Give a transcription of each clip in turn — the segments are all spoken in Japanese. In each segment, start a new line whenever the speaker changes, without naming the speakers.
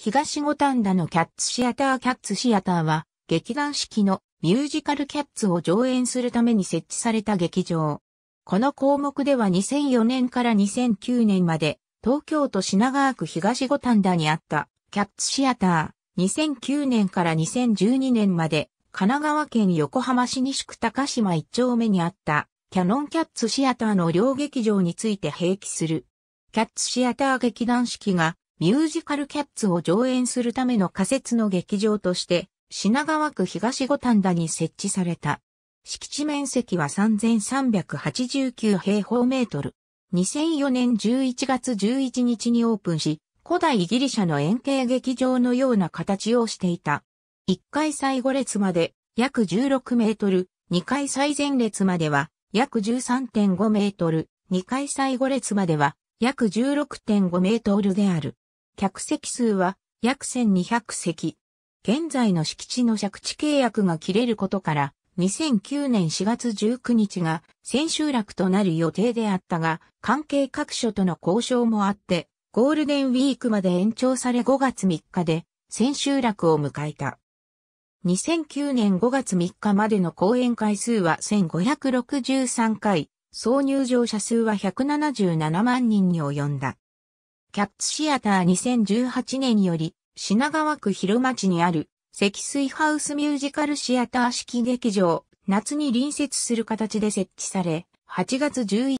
東五反田のキャッツシアターキャッツシアターは劇団四季のミュージカルキャッツを上演するために設置された劇場。この項目では2004年から2009年まで東京都品川区東五反田にあったキャッツシアター2009年から2012年まで神奈川県横浜市西区高島一丁目にあったキャノンキャッツシアターの両劇場について併記する。キャッツシアター劇団四季がミュージカルキャッツを上演するための仮設の劇場として、品川区東五反田に設置された。敷地面積は3389平方メートル。2004年11月11日にオープンし、古代ギリシャの円形劇場のような形をしていた。1階最後列まで約16メートル、2階最前列までは約13.5メートル、2階最後列までは約16.5メートルである。客席数は約1200席。現在の敷地の借地契約が切れることから、2009年4月19日が千秋楽となる予定であったが、関係各所との交渉もあって、ゴールデンウィークまで延長され5月3日で千秋楽を迎えた。2009年5月3日までの講演回数は1563回、総入場者数は177万人に及んだ。キャッツシアター2018年より、品川区広町にある、積水ハウスミュージカルシアター式劇場、夏に隣接する形で設置され、8月11日、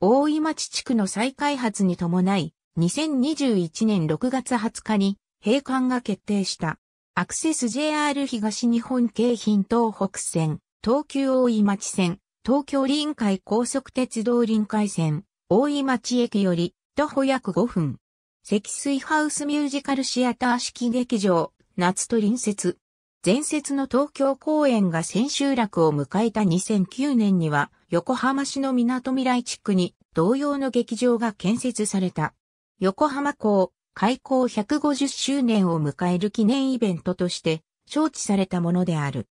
大井町地区の再開発に伴い、2021年6月20日に閉館が決定した。アクセス JR 東日本京浜東北線、東急大井町線、東京臨海高速鉄道臨海線、大井町駅より徒歩約5分。積水ハウスミュージカルシアター式劇場、夏と隣接。前節の東京公演が千秋楽を迎えた2009年には、横浜市の港未来地区に同様の劇場が建設された。横浜港、開港150周年を迎える記念イベントとして、招致されたものである。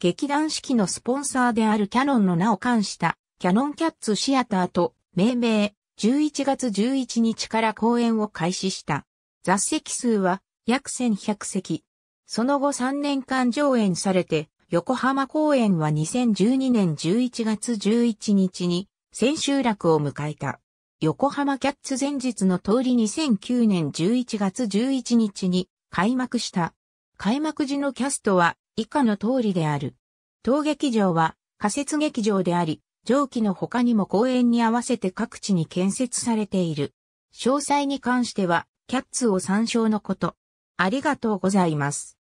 劇団式のスポンサーであるキャノンの名を冠した、キャノンキャッツシアターと命名、11月11日から公演を開始した。座席数は約1100席。その後3年間上演されて、横浜公演は2012年11月11日に千秋楽を迎えた。横浜キャッツ前日の通り2009年11月11日に開幕した。開幕時のキャストは以下の通りである。当劇場は仮設劇場であり、上記の他にも公園に合わせて各地に建設されている。詳細に関しては、キャッツを参照のこと。ありがとうございます。